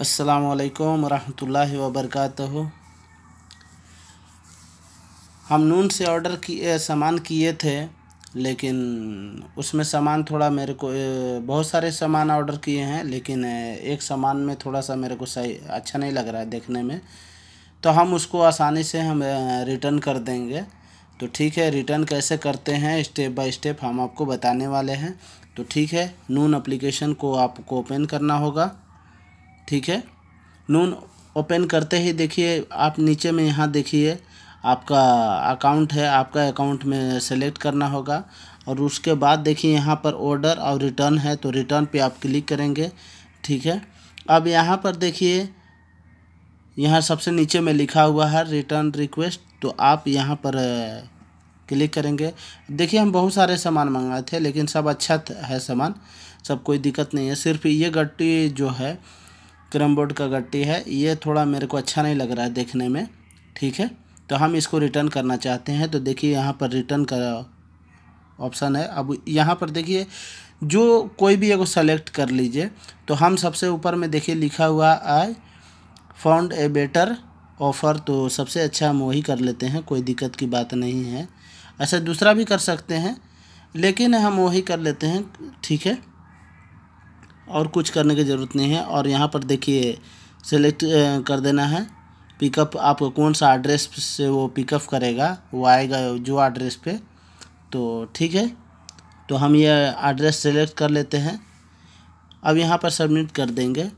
असलकम वरहमल वबरक हम नून से ऑर्डर किए सामान किए थे लेकिन उसमें सामान थोड़ा मेरे को बहुत सारे सामान ऑर्डर किए हैं लेकिन एक सामान में थोड़ा सा मेरे को सही अच्छा नहीं लग रहा है देखने में तो हम उसको आसानी से हम रिटर्न कर देंगे तो ठीक है रिटर्न कैसे करते हैं स्टेप बाय स्टेप हम आपको बताने वाले हैं तो ठीक है नून अप्लीकेशन को आपको ओपन करना होगा ठीक है नून ओपन करते ही देखिए आप नीचे में यहाँ देखिए आपका अकाउंट है आपका अकाउंट में सेलेक्ट करना होगा और उसके बाद देखिए यहाँ पर ऑर्डर और रिटर्न है तो रिटर्न पे आप क्लिक करेंगे ठीक है अब यहाँ पर देखिए यहाँ सबसे नीचे में लिखा हुआ है रिटर्न रिक्वेस्ट तो आप यहाँ पर क्लिक करेंगे देखिए हम बहुत सारे सामान मंगाए थे लेकिन सब अच्छा है सामान सब कोई दिक्कत नहीं है सिर्फ ये गट्टी जो है कैरम बोर्ड का गट्टी है ये थोड़ा मेरे को अच्छा नहीं लग रहा है देखने में ठीक है तो हम इसको रिटर्न करना चाहते हैं तो देखिए यहाँ पर रिटर्न का ऑप्शन है अब यहाँ पर देखिए जो कोई भी एगो सेलेक्ट कर लीजिए तो हम सबसे ऊपर में देखिए लिखा हुआ I found a better offer तो सबसे अच्छा हम वही कर लेते हैं कोई दिक्कत की बात नहीं है ऐसा दूसरा भी कर सकते हैं लेकिन हम वही कर लेते हैं ठीक है और कुछ करने की ज़रूरत नहीं है और यहाँ पर देखिए सेलेक्ट कर देना है पिकअप आपको कौन सा एड्रेस से वो पिकअप करेगा वो आएगा जो एड्रेस पे तो ठीक है तो हम ये एड्रेस सेलेक्ट कर लेते हैं अब यहाँ पर सबमिट कर देंगे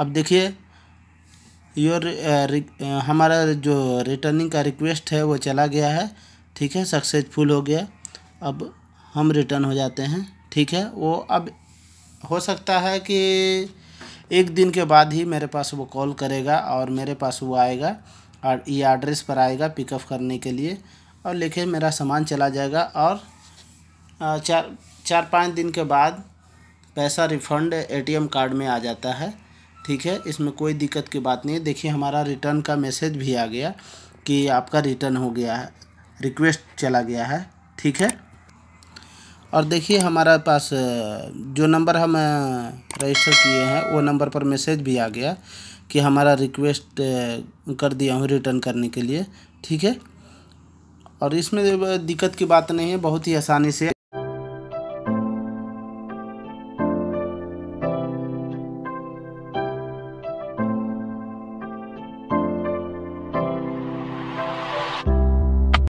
अब देखिए योर हमारा जो रिटर्निंग का रिक्वेस्ट है वो चला गया है ठीक है सक्सेसफुल हो गया अब हम रिटर्न हो जाते हैं ठीक है वो अब हो सकता है कि एक दिन के बाद ही मेरे पास वो कॉल करेगा और मेरे पास वो आएगा और ये एड्रेस पर आएगा पिकअप करने के लिए और लेके मेरा सामान चला जाएगा और चार चार पाँच दिन के बाद पैसा रिफ़ंड एटीएम कार्ड में आ जाता है ठीक है इसमें कोई दिक्कत की बात नहीं है देखिए हमारा रिटर्न का मैसेज भी आ गया कि आपका रिटर्न हो गया है रिक्वेस्ट चला गया है ठीक है और देखिए हमारा पास जो नंबर हम रजिस्टर किए हैं वो नंबर पर मैसेज भी आ गया कि हमारा रिक्वेस्ट कर दिया हूँ रिटर्न करने के लिए ठीक है और इसमें दिक्कत की बात नहीं है बहुत ही आसानी से